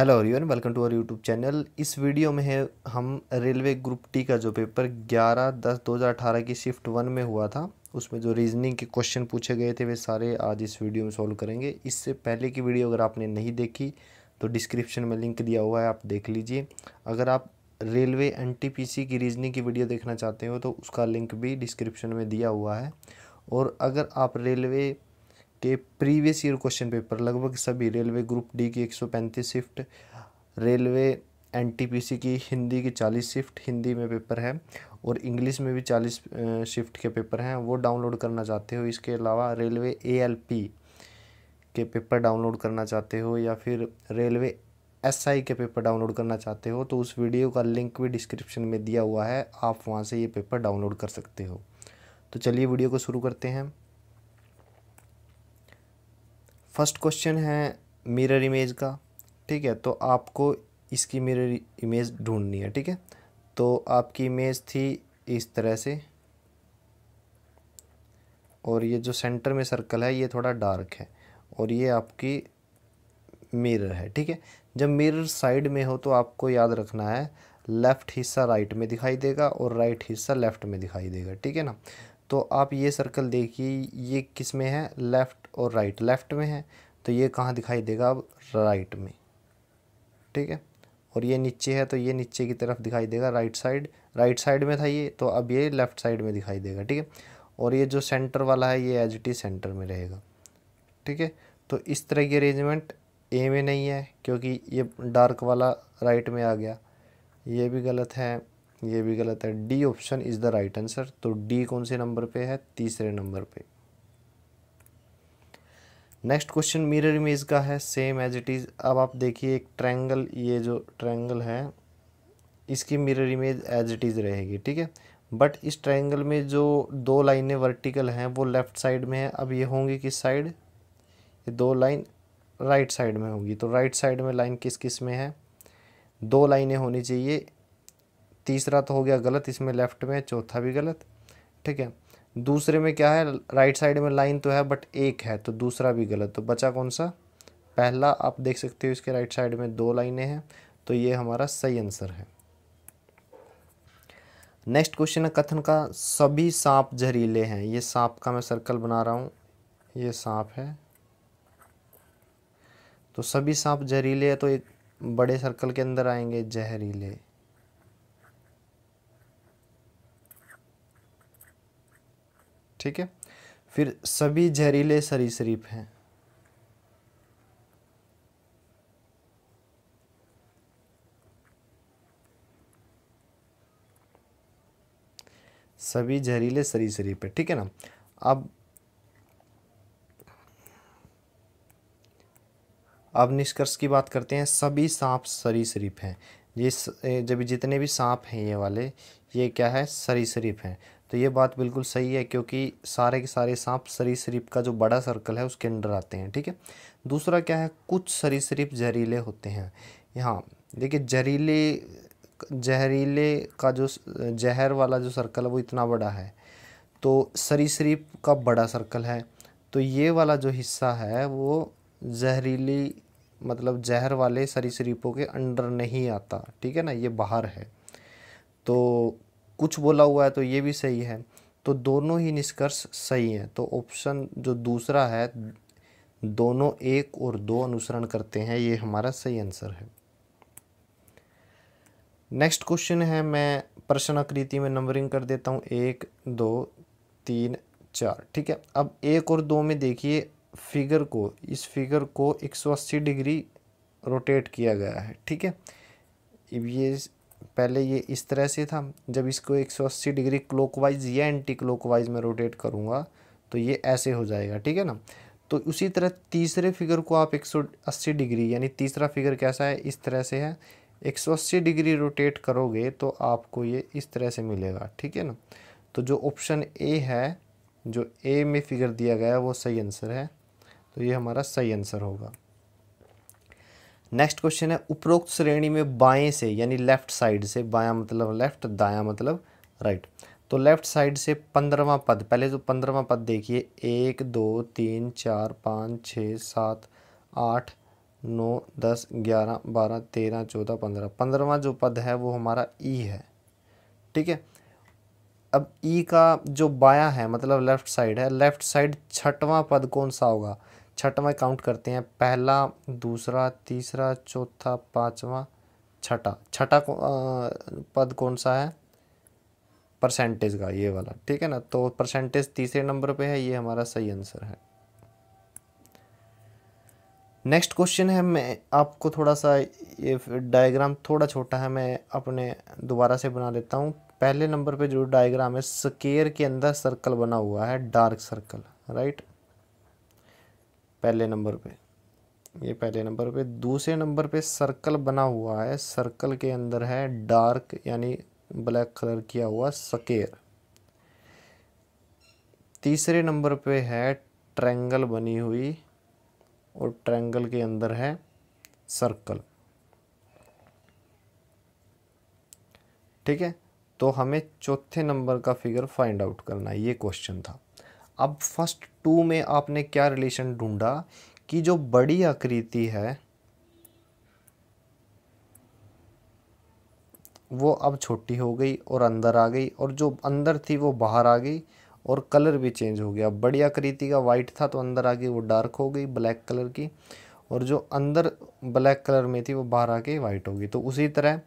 hello everyone welcome to our YouTube channel इस video में है हम रेलवे ग्रुप टी का जो पेपर 11 दस 2018 की शिफ्ट वन में हुआ था उसमें जो रीजनिंग के क्वेश्चन पूछे गए थे वे सारे आज इस वीडियो में सॉल्व करेंगे इससे पहले की वीडियो अगर आपने नहीं देखी तो डिस्क्रिप्शन में लिंक दिया हुआ है आप देख लीजिए अगर आप रेलवे एन की रीजनिंग की वीडियो देखना चाहते हो तो उसका लिंक भी डिस्क्रिप्शन में दिया हुआ है और अगर आप रेलवे के प्रीवियस ईयर क्वेश्चन पेपर लगभग सभी रेलवे ग्रुप डी की एक सौ पैंतीस शिफ्ट रेलवे एन की हिंदी की चालीस शिफ्ट हिंदी में पेपर है और इंग्लिश में भी चालीस शिफ्ट के पेपर हैं वो डाउनलोड करना चाहते हो इसके अलावा रेलवे ए के पेपर डाउनलोड करना चाहते हो या फिर रेलवे एस आई के पेपर डाउनलोड करना चाहते हो तो उस वीडियो का लिंक भी डिस्क्रिप्शन में दिया हुआ है आप वहाँ से ये पेपर डाउनलोड कर सकते हो तो चलिए वीडियो को शुरू करते हैं फर्स्ट क्वेश्चन है मिरर इमेज का ठीक है तो आपको इसकी मिरर इमेज ढूंढनी है ठीक है तो आपकी इमेज थी इस तरह से और ये जो सेंटर में सर्कल है ये थोड़ा डार्क है और ये आपकी मिरर है ठीक है जब मिरर साइड में हो तो आपको याद रखना है लेफ़्ट हिस्सा राइट में दिखाई देगा और राइट हिस्सा लेफ़्ट में दिखाई देगा ठीक है ना तो आप ये सर्कल देखिए ये किस में है लेफ़्ट और राइट लेफ़्ट में है तो ये कहाँ दिखाई देगा अब राइट में ठीक है और ये नीचे है तो ये नीचे की तरफ दिखाई देगा राइट साइड राइट साइड में था ये तो अब ये लेफ़्ट साइड में दिखाई देगा ठीक है और ये जो सेंटर वाला है ये एज टी सेंटर में रहेगा ठीक है तो इस तरह की अरेंजमेंट ए में नहीं है क्योंकि ये डार्क वाला राइट में आ गया ये भी गलत है ये भी गलत है D option is the right answer तो डी कौन से नंबर पे है तीसरे नंबर पे नेक्स्ट क्वेश्चन मिरर इमेज का है सेम एज इट इज़ अब आप देखिए एक ट्रैंगल ये जो ट्रैंगल है इसकी mirror image as it is रहेगी ठीक है बट इस ट्रैंगल में जो दो लाइनें वर्टिकल हैं वो लेफ़्ट साइड में है अब ये होंगी किस साइड ये दो लाइन राइट साइड में होगी तो राइट साइड में लाइन किस किस में है दो लाइनें होनी चाहिए तीसरा तो हो गया गलत इसमें लेफ़्ट में चौथा भी गलत ठीक है दूसरे में क्या है राइट साइड में लाइन तो है बट एक है तो दूसरा भी गलत तो बचा कौन सा पहला आप देख सकते हो इसके राइट साइड में दो लाइनें हैं तो ये हमारा सही आंसर है नेक्स्ट क्वेश्चन है कथन का सभी सांप जहरीले हैं ये सांप का मैं सर्कल बना रहा हूँ ये सांप है तो सभी सांप जहरीले है तो एक बड़े सर्कल के अंदर आएंगे जहरीले ठीक है फिर सभी जहरीले सरीसरीप हैं सभी जहरीले सरीसरीप है ठीक है ना अब अब निष्कर्ष की बात करते हैं सभी सांप सरीसरीप हैं ये जब जितने भी सांप हैं ये वाले ये क्या है सरीसरीप हैं तो ये बात बिल्कुल सही है क्योंकि सारे के सारे सांप सरीसृप का जो बड़ा सर्कल है उसके अंडर आते हैं ठीक है दूसरा क्या है कुछ सरीसृप जहरीले होते हैं यहाँ देखिए जहरीले जहरीले का जो जहर वाला जो सर्कल है वो इतना बड़ा है तो सरीसृप का बड़ा सर्कल है तो ये वाला जो हिस्सा है वो जहरीली मतलब जहर वाले सरीसृपों के अंडर नहीं आता ठीक है ना ये बाहर है तो कुछ बोला हुआ है तो ये भी सही है तो दोनों ही निष्कर्ष सही हैं तो ऑप्शन जो दूसरा है दोनों एक और दो अनुसरण करते हैं ये हमारा सही आंसर है नेक्स्ट क्वेश्चन है मैं प्रश्न आकृति में नंबरिंग कर देता हूँ एक दो तीन चार ठीक है अब एक और दो में देखिए फिगर को इस फिगर को 180 डिग्री रोटेट किया गया है ठीक है ये पहले ये इस तरह से था जब इसको 180 डिग्री क्लॉकवाइज या एंटी क्लॉकवाइज में रोटेट करूँगा तो ये ऐसे हो जाएगा ठीक है ना तो उसी तरह तीसरे फिगर को आप 180 डिग्री यानी तीसरा फिगर कैसा है इस तरह से है 180 डिग्री रोटेट करोगे तो आपको ये इस तरह से मिलेगा ठीक है ना तो जो ऑप्शन ए है जो ए में फिगर दिया गया है वो सही आंसर है तो ये हमारा सही आंसर होगा नेक्स्ट क्वेश्चन है उपरोक्त श्रेणी में बाएं से यानी लेफ्ट साइड से बायां मतलब लेफ्ट दायां मतलब राइट तो लेफ्ट साइड से पंद्रवा पद पहले तो पंद्रवा पद देखिए एक दो तीन चार पाँच छः सात आठ नौ दस ग्यारह बारह तेरह चौदह पंद्रह पंद्रवा जो पद है वो हमारा ई e है ठीक है अब ई e का जो बाया है मतलब लेफ्ट साइड है लेफ्ट साइड छठवां पद कौन सा होगा छठवा काउंट करते हैं पहला दूसरा तीसरा चौथा पाँचवा छठा छठा पद कौन सा है परसेंटेज का ये वाला ठीक है ना तो परसेंटेज तीसरे नंबर पे है ये हमारा सही आंसर है नेक्स्ट क्वेश्चन है मैं आपको थोड़ा सा ये डायग्राम थोड़ा छोटा है मैं अपने दोबारा से बना लेता हूँ पहले नंबर पे जो डायग्राम है स्केयर के अंदर सर्कल बना हुआ है डार्क सर्कल राइट पहले नंबर पे ये पहले नंबर पे दूसरे नंबर पे सर्कल बना हुआ है सर्कल के अंदर है डार्क यानी ब्लैक कलर किया हुआ सकेर तीसरे नंबर पे है ट्रैंगल बनी हुई और ट्रैंगल के अंदर है सर्कल ठीक है तो हमें चौथे नंबर का फिगर फाइंड आउट करना है ये क्वेश्चन था अब फर्स्ट टू में आपने क्या रिलेशन ढूंढा कि जो बड़ी आकृति है वो अब छोटी हो गई और अंदर आ गई और जो अंदर थी वो बाहर आ गई और कलर भी चेंज हो गया बड़ी आकृति का वाइट था तो अंदर आ गई वो डार्क हो गई ब्लैक कलर की और जो अंदर ब्लैक कलर में थी वो बाहर आके वाइट होगी तो उसी तरह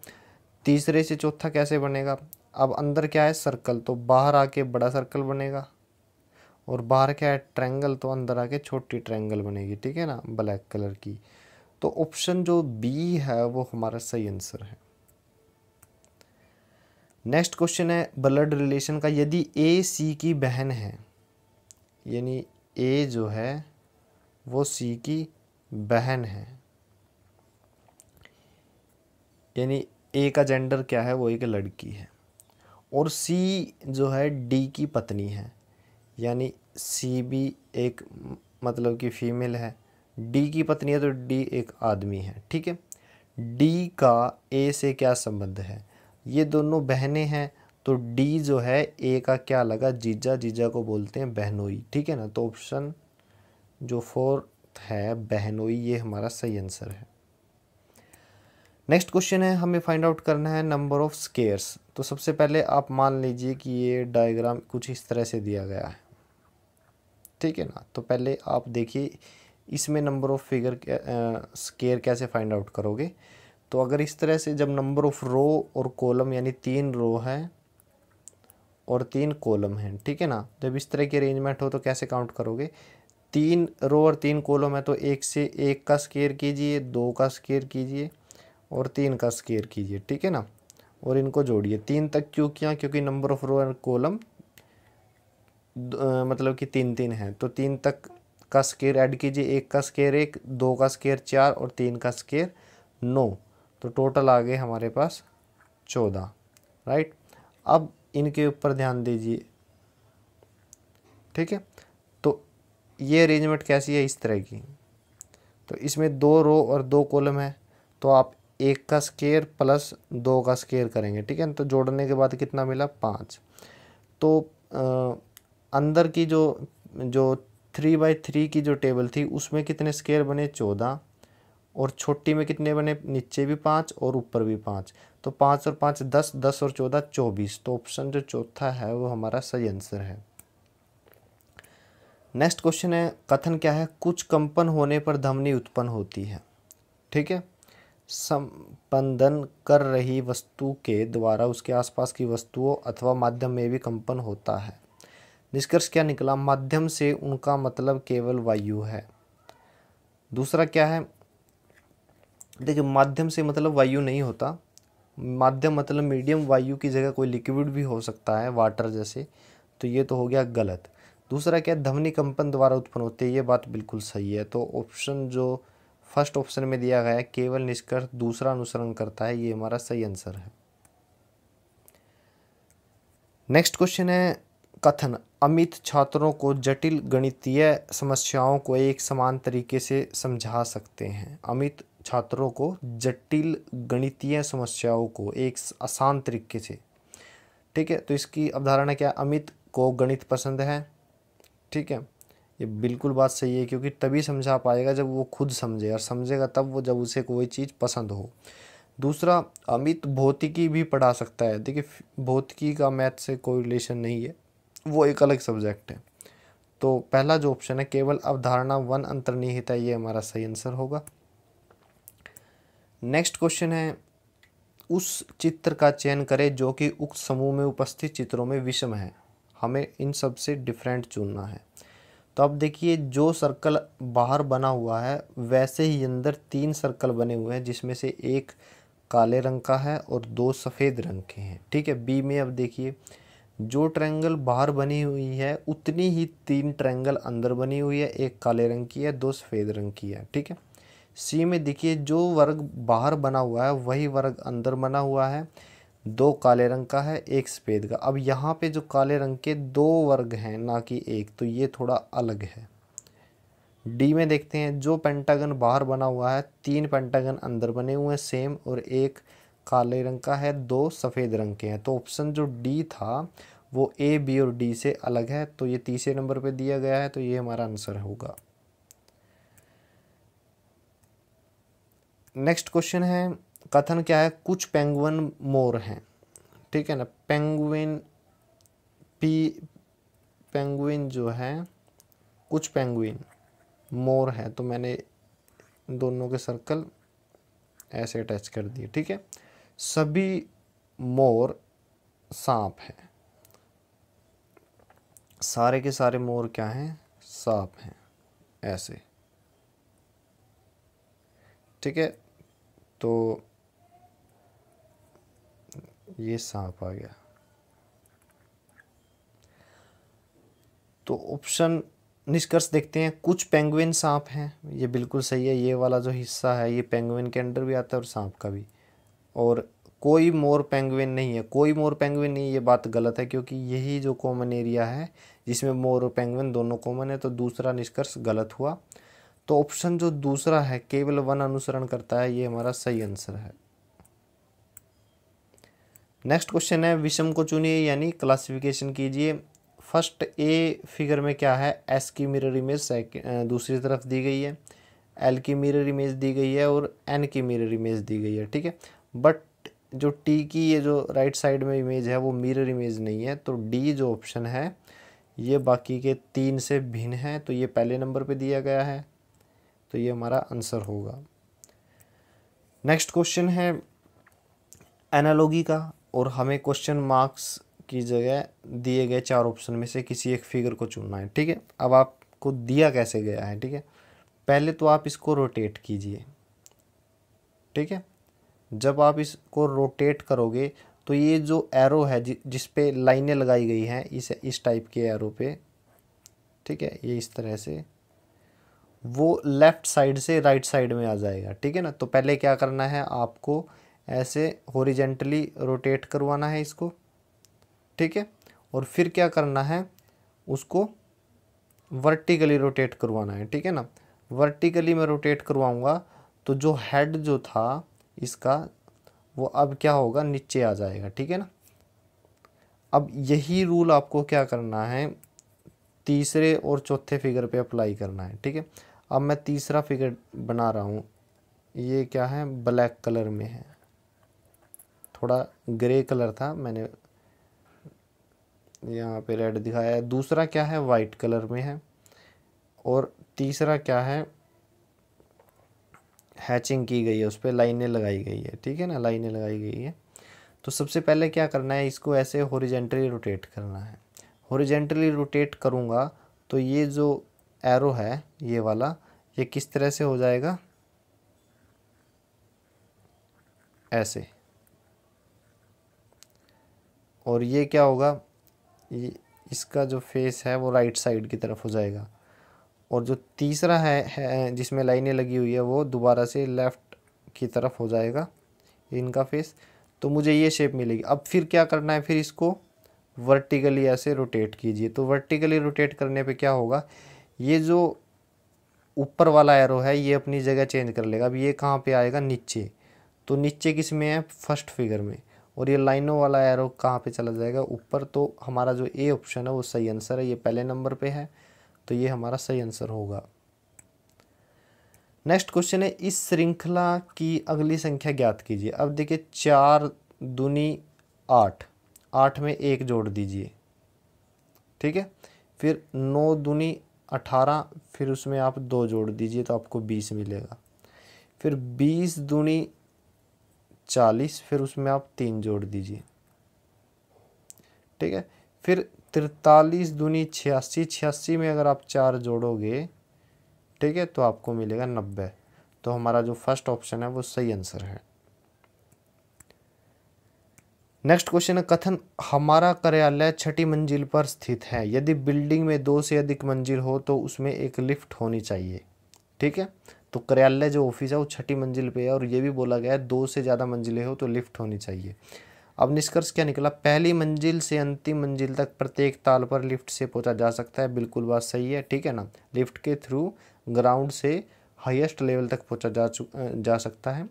तीसरे से चौथा कैसे बनेगा अब अंदर क्या है सर्कल तो बाहर आके बड़ा सर्कल बनेगा और बाहर क्या है ट्रैंगल तो अंदर आके छोटी ट्रैंगल बनेगी ठीक है ना ब्लैक कलर की तो ऑप्शन जो बी है वो हमारा सही आंसर है नेक्स्ट क्वेश्चन है ब्लड रिलेशन का यदि ए सी की बहन है यानी ए जो है वो सी की बहन है यानी ए का जेंडर क्या है वो एक लड़की है और सी जो है डी की पत्नी है यानी सी बी एक मतलब कि फ़ीमेल है डी की पत्नी है तो डी एक आदमी है ठीक है डी का ए से क्या संबंध है ये दोनों बहनें हैं तो डी जो है ए का क्या लगा जीजा जीजा को बोलते हैं बहनोई ठीक है ना तो ऑप्शन जो फोर्थ है बहनोई ये हमारा सही आंसर है नेक्स्ट क्वेश्चन है हमें फाइंड आउट करना है नंबर ऑफ स्केयर्स तो सबसे पहले आप मान लीजिए कि ये डायग्राम कुछ इस तरह से दिया गया है ठीक है ना तो पहले आप देखिए इसमें नंबर ऑफ़ फिगर स्केयर कैसे फाइंड आउट करोगे तो अगर इस तरह से जब नंबर ऑफ़ रो और कॉलम यानी तीन रो है और तीन कॉलम हैं ठीक है ना जब इस तरह की अरेंजमेंट हो तो कैसे काउंट करोगे तीन रो और तीन कॉलम है तो एक से एक का स्केयर कीजिए दो का स्केयर कीजिए और तीन का स्केयर कीजिए ठीक है ना और इनको जोड़िए तीन तक क्यों किया क्योंकि number of row and column मतलब कि तीन तीन है तो तीन तक का स्केयर ऐड कीजिए एक का स्केयर एक दो का स्केयर चार और तीन का स्केयर नौ तो टोटल आ गए हमारे पास चौदह राइट अब इनके ऊपर ध्यान दीजिए ठीक है तो ये अरेंजमेंट कैसी है इस तरह की तो इसमें दो रो और दो कॉलम है तो आप एक का स्केयर प्लस दो का स्केयर करेंगे ठीक है तो जोड़ने के बाद कितना मिला पाँच तो आ, अंदर की जो जो थ्री बाई थ्री की जो टेबल थी उसमें कितने स्केयर बने चौदह और छोटी में कितने बने नीचे भी पाँच और ऊपर भी पाँच तो पाँच और पाँच दस दस और चौदह चौबीस तो ऑप्शन जो चौथा है वो हमारा सही आंसर है नेक्स्ट क्वेश्चन है कथन क्या है कुछ कंपन होने पर धमनी उत्पन्न होती है ठीक है संपंदन कर रही वस्तु के द्वारा उसके आसपास की वस्तुओं अथवा माध्यम में भी कंपन होता है निष्कर्ष क्या निकला माध्यम से उनका मतलब केवल वायु है दूसरा क्या है देखिए माध्यम से मतलब वायु नहीं होता माध्यम मतलब मीडियम वायु की जगह कोई लिक्विड भी हो सकता है वाटर जैसे तो ये तो हो गया गलत दूसरा क्या ध्वनि कंपन द्वारा उत्पन्न होते ये बात बिल्कुल सही है तो ऑप्शन जो फर्स्ट ऑप्शन में दिया गया है केवल निष्कर्ष दूसरा अनुसरण करता है ये हमारा सही आंसर है नेक्स्ट क्वेश्चन है कथन अमित छात्रों को जटिल गणितीय समस्याओं को एक समान तरीके से समझा सकते हैं अमित छात्रों को जटिल गणितीय समस्याओं को एक आसान तरीके से ठीक है तो इसकी अवधारणा क्या अमित को गणित पसंद है ठीक है ये बिल्कुल बात सही है क्योंकि तभी समझा पाएगा जब वो खुद समझे और समझेगा तब वो जब उसे कोई चीज़ पसंद हो दूसरा अमित भौतिकी भी पढ़ा सकता है देखिए भौतिकी का मैथ से कोई रिलेशन नहीं है वो एक अलग सब्जेक्ट है तो पहला जो ऑप्शन है केवल अवधारणा वन अंतर्निहित है ये हमारा सही आंसर होगा नेक्स्ट क्वेश्चन है उस चित्र का चयन करें जो कि उक्त समूह में उपस्थित चित्रों में विषम है हमें इन सब से डिफरेंट चुनना है तो अब देखिए जो सर्कल बाहर बना हुआ है वैसे ही अंदर तीन सर्कल बने हुए हैं जिसमें से एक काले रंग का है और दो सफ़ेद रंग के हैं ठीक है बी में अब देखिए जो ट्रैंगल बाहर बनी हुई है उतनी ही तीन ट्रैंगल अंदर बनी हुई है एक काले रंग की है दो सफ़ेद रंग की है ठीक है सी में देखिए जो वर्ग बाहर बना हुआ है वही वर्ग अंदर बना हुआ है दो काले रंग का है एक सफ़ेद का अब यहाँ पे जो काले रंग के दो वर्ग हैं ना कि एक तो ये थोड़ा अलग है डी में देखते हैं जो पेंटागन बाहर बना हुआ है तीन पेंटागन अंदर बने हुए हैं सेम और एक काले रंग का है दो सफ़ेद रंग के हैं तो ऑप्शन जो डी था वो ए बी और डी से अलग है तो ये तीसरे नंबर पे दिया गया है तो ये हमारा आंसर होगा नेक्स्ट क्वेश्चन है कथन क्या है कुछ पेंगुइन मोर हैं ठीक है ना पेंगुइन पी पेंगुइन जो है कुछ पेंगुइन मोर है तो मैंने दोनों के सर्कल ऐसे अटैच कर दिए ठीक है सभी मोर सांप हैं सारे के सारे मोर क्या हैं सांप हैं ऐसे ठीक है तो ये सांप आ गया तो ऑप्शन निष्कर्ष देखते हैं कुछ पेंगुइन सांप हैं ये बिल्कुल सही है ये वाला जो हिस्सा है ये पेंगुइन के अंडर भी आता है और सांप का भी और कोई मोर पेंगुइन नहीं है कोई मोर पेंगुइन नहीं ये बात गलत है क्योंकि यही जो कॉमन एरिया है जिसमें मोर और पेंगुइन दोनों कॉमन है तो दूसरा निष्कर्ष गलत हुआ तो ऑप्शन जो दूसरा है केवल वन अनुसरण करता है ये हमारा सही आंसर है नेक्स्ट क्वेश्चन है विषम को चुनिए यानी क्लासिफिकेशन कीजिए फर्स्ट ए फिगर में क्या है एस की मिरर इमेज दूसरी तरफ दी गई है एल की मिरर इमेज दी गई है और एन की मिरर इमेज दी गई है ठीक है बट जो टी की ये जो राइट साइड में इमेज है वो मिरर इमेज नहीं है तो डी जो ऑप्शन है ये बाकी के तीन से भिन्न है तो ये पहले नंबर पे दिया गया है तो ये हमारा आंसर होगा नेक्स्ट क्वेश्चन है एनालॉगी का और हमें क्वेश्चन मार्क्स की जगह दिए गए चार ऑप्शन में से किसी एक फिगर को चुनना है ठीक है अब आपको दिया कैसे गया है ठीक है पहले तो आप इसको रोटेट कीजिए ठीक है जब आप इसको रोटेट करोगे तो ये जो एरो है जि, जिस पे लाइनें लगाई गई हैं इस इस टाइप के एरो पे ठीक है ये इस तरह से वो लेफ़्ट साइड से राइट साइड में आ जाएगा ठीक है ना तो पहले क्या करना है आपको ऐसे होरिजेंटली रोटेट करवाना है इसको ठीक है और फिर क्या करना है उसको वर्टिकली रोटेट करवाना है ठीक है ना वर्टिकली मैं रोटेट करवाऊँगा तो जो हेड जो था इसका वो अब क्या होगा नीचे आ जाएगा ठीक है ना अब यही रूल आपको क्या करना है तीसरे और चौथे फिगर पे अप्लाई करना है ठीक है अब मैं तीसरा फिगर बना रहा हूँ ये क्या है ब्लैक कलर में है थोड़ा ग्रे कलर था मैंने यहाँ पे रेड दिखाया है दूसरा क्या है वाइट कलर में है और तीसरा क्या है हैचिंग की गई है उस पर लाइनें लगाई गई है ठीक है ना लाइनें लगाई गई है तो सबसे पहले क्या करना है इसको ऐसे हॉरिजेंटली रोटेट करना है हॉरिजेंटली रोटेट करूँगा तो ये जो एरो है ये वाला ये किस तरह से हो जाएगा ऐसे और ये क्या होगा ये इसका जो फेस है वो राइट साइड की तरफ हो जाएगा और जो तीसरा है, है जिसमें लाइनें लगी हुई है वो दोबारा से लेफ़्ट की तरफ हो जाएगा इनका फेस तो मुझे ये शेप मिलेगी अब फिर क्या करना है फिर इसको वर्टिकली ऐसे रोटेट कीजिए तो वर्टिकली रोटेट करने पे क्या होगा ये जो ऊपर वाला एरो है ये अपनी जगह चेंज कर लेगा अब ये कहाँ पे आएगा नीचे तो नीचे किस में है फर्स्ट फिगर में और ये लाइनों वाला एरो कहाँ पे चला जाएगा ऊपर तो हमारा जो ए ऑप्शन है वो सही आंसर है ये पहले नंबर पे है तो ये हमारा सही आंसर होगा नेक्स्ट क्वेश्चन है इस श्रृंखला की अगली संख्या ज्ञात कीजिए अब देखिए चार दूनी आठ आठ में एक जोड़ दीजिए ठीक है फिर नौ दूनी अठारह फिर उसमें आप दो जोड़ दीजिए तो आपको बीस मिलेगा फिर बीस दूनी चालीस फिर उसमें आप तीन जोड़ दीजिए ठीक है फिर तिरतालीस दूनी छियासी छियासी में अगर आप चार जोड़ोगे ठीक है तो आपको मिलेगा नब्बे तो हमारा जो फर्स्ट ऑप्शन है वो सही आंसर है नेक्स्ट क्वेश्चन है कथन हमारा कार्यालय छठी मंजिल पर स्थित है यदि बिल्डिंग में दो से अधिक मंजिल हो तो उसमें एक लिफ्ट होनी चाहिए ठीक है तो कार्यालय जो ऑफिस है वो छठी मंजिल पे है और ये भी बोला गया है दो से ज़्यादा मंजिलें हो तो लिफ्ट होनी चाहिए अब निष्कर्ष क्या निकला पहली मंजिल से अंतिम मंजिल तक प्रत्येक ताल पर लिफ्ट से पहुंचा जा सकता है बिल्कुल बात सही है ठीक है ना लिफ्ट के थ्रू ग्राउंड से हाईएस्ट लेवल तक पहुंचा जा जा सकता है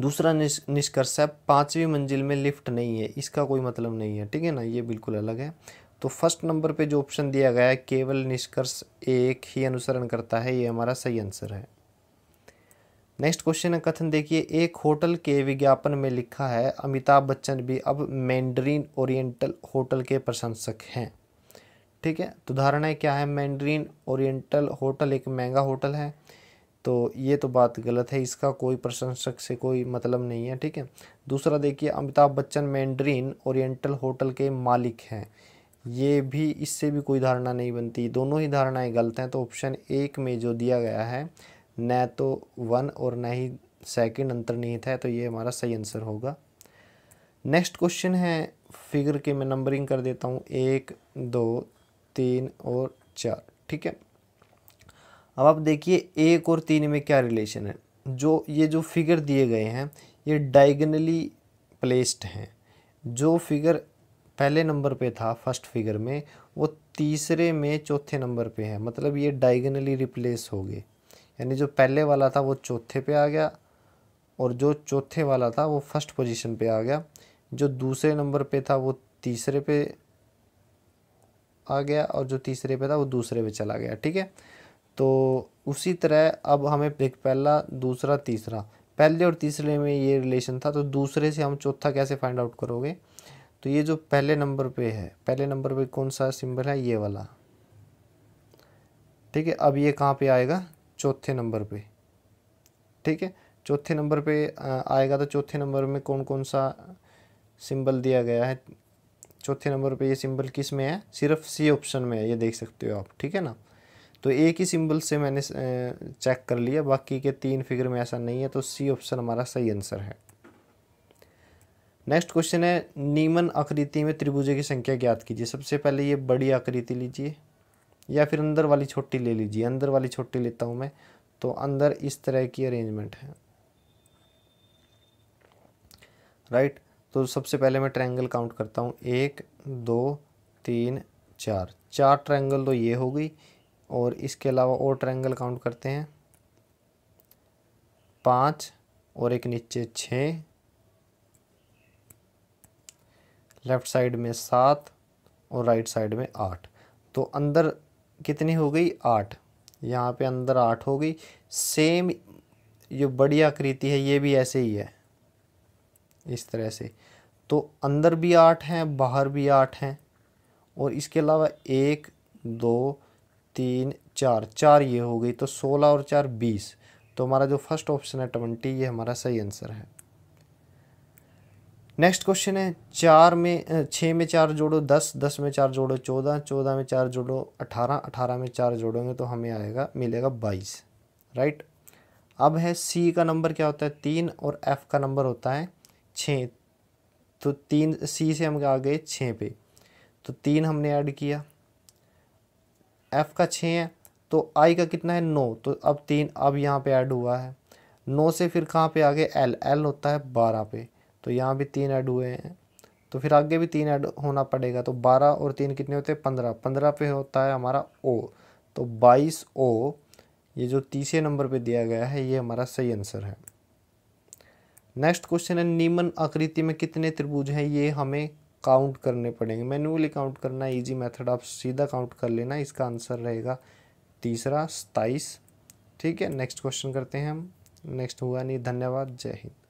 दूसरा निष्कर्ष है पाँचवीं मंजिल में लिफ्ट नहीं है इसका कोई मतलब नहीं है ठीक है ना ये बिल्कुल अलग है तो फर्स्ट नंबर पर जो ऑप्शन दिया गया है केवल निष्कर्ष एक ही अनुसरण करता है ये हमारा सही आंसर है नेक्स्ट क्वेश्चन है कथन देखिए एक होटल के विज्ञापन में लिखा है अमिताभ बच्चन भी अब मैंड्रीन ओरिएंटल होटल के प्रशंसक हैं ठीक है तो धारणाएँ क्या है मैंड्रीन ओरिएंटल होटल एक महंगा होटल है तो ये तो बात गलत है इसका कोई प्रशंसक से कोई मतलब नहीं है ठीक है दूसरा देखिए Amitabh Bachchan Mandarin Oriental hotel के मालिक हैं ये भी इससे भी कोई धारणा नहीं बनती दोनों ही धारणाएं गलत हैं तो ऑप्शन एक में जो दिया गया है न तो वन और न ही सेकंड अंतर्निहित है तो ये हमारा सही आंसर होगा नेक्स्ट क्वेश्चन है फिगर के मैं नंबरिंग कर देता हूँ एक दो तीन और चार ठीक है अब आप देखिए एक और तीन में क्या रिलेशन है जो ये जो फिगर दिए गए हैं ये डायगनली प्लेस्ड हैं जो फिगर पहले नंबर पे था फर्स्ट फिगर में वो तीसरे में चौथे नंबर पे है मतलब ये डायगनली रिप्लेस हो गए यानी जो पहले वाला था वो चौथे पे आ गया और जो चौथे वाला था वो फर्स्ट पोजीशन पे आ गया जो दूसरे नंबर पे था वो तीसरे पे आ गया और जो तीसरे पे था वो दूसरे पे चला गया ठीक है तो उसी तरह अब हमें देख पहला दूसरा तीसरा पहले और तीसरे में ये रिलेशन था तो दूसरे से हम चौथा कैसे फाइंड आउट करोगे तो ये जो पहले नंबर पे है पहले नंबर पे कौन सा सिंबल है ये वाला ठीक है अब ये कहाँ पे आएगा चौथे नंबर पे ठीक है चौथे नंबर पे आएगा तो चौथे नंबर में कौन कौन सा सिंबल दिया गया है चौथे नंबर पे ये सिंबल किस में है सिर्फ सी ऑप्शन में है ये देख सकते हो आप ठीक है ना तो एक ही सिंबल से मैंने चेक कर लिया बाकी के तीन फिगर में ऐसा नहीं है तो सी ऑप्शन हमारा सही आंसर है नेक्स्ट क्वेश्चन है नीमन आकृति में त्रिभुजों की संख्या ज्ञात कीजिए सबसे पहले ये बड़ी आकृति लीजिए या फिर अंदर वाली छोटी ले लीजिए अंदर वाली छोटी लेता हूँ मैं तो अंदर इस तरह की अरेंजमेंट है राइट तो सबसे पहले मैं ट्रायंगल काउंट करता हूँ एक दो तीन चार चार ट्रायंगल तो ये हो गई और इसके अलावा और ट्रायंगल काउंट करते हैं पाँच और एक नीचे छः लेफ़्ट साइड में सात और राइट साइड में आठ तो अंदर कितनी हो गई आठ यहाँ पे अंदर आठ हो गई सेम जो बड़ी आकृति है ये भी ऐसे ही है इस तरह से तो अंदर भी आठ हैं बाहर भी आठ हैं और इसके अलावा एक दो तीन चार चार ये हो गई तो सोलह और चार बीस तो हमारा जो फर्स्ट ऑप्शन है ट्वेंटी ये हमारा सही आंसर है नेक्स्ट क्वेश्चन है चार में छः में चार जोड़ो दस दस में चार जोड़ो चौदह चौदह में चार जोड़ो अठारह अठारह में चार जोड़ोगे तो हमें आएगा मिलेगा बाईस राइट अब है सी का नंबर क्या होता है तीन और एफ का नंबर होता है छः तो तीन सी से हम आ गए छः पे तो तीन हमने ऐड किया एफ़ का छः है तो आई का कितना है नौ तो अब तीन अब यहाँ पे ऐड हुआ है नौ से फिर कहाँ पे आ गए एल एल होता है बारह पे तो यहाँ भी तीन ऐड हुए हैं तो फिर आगे भी तीन ऐड होना पड़ेगा तो बारह और तीन कितने होते हैं पंद्रह पंद्रह पे होता है हमारा ओ तो बाईस ओ ये जो तीसरे नंबर पे दिया गया है ये हमारा सही आंसर है नेक्स्ट क्वेश्चन है नीमन आकृति में कितने त्रिभुज हैं ये हमें काउंट करने पड़ेंगे मैनुअली काउंट करना ईजी मेथड आप सीधा काउंट कर लेना इसका आंसर रहेगा तीसरा सताइस ठीक है नेक्स्ट क्वेश्चन करते हैं हम नेक्स्ट हुआ नहीं धन्यवाद जय हिंद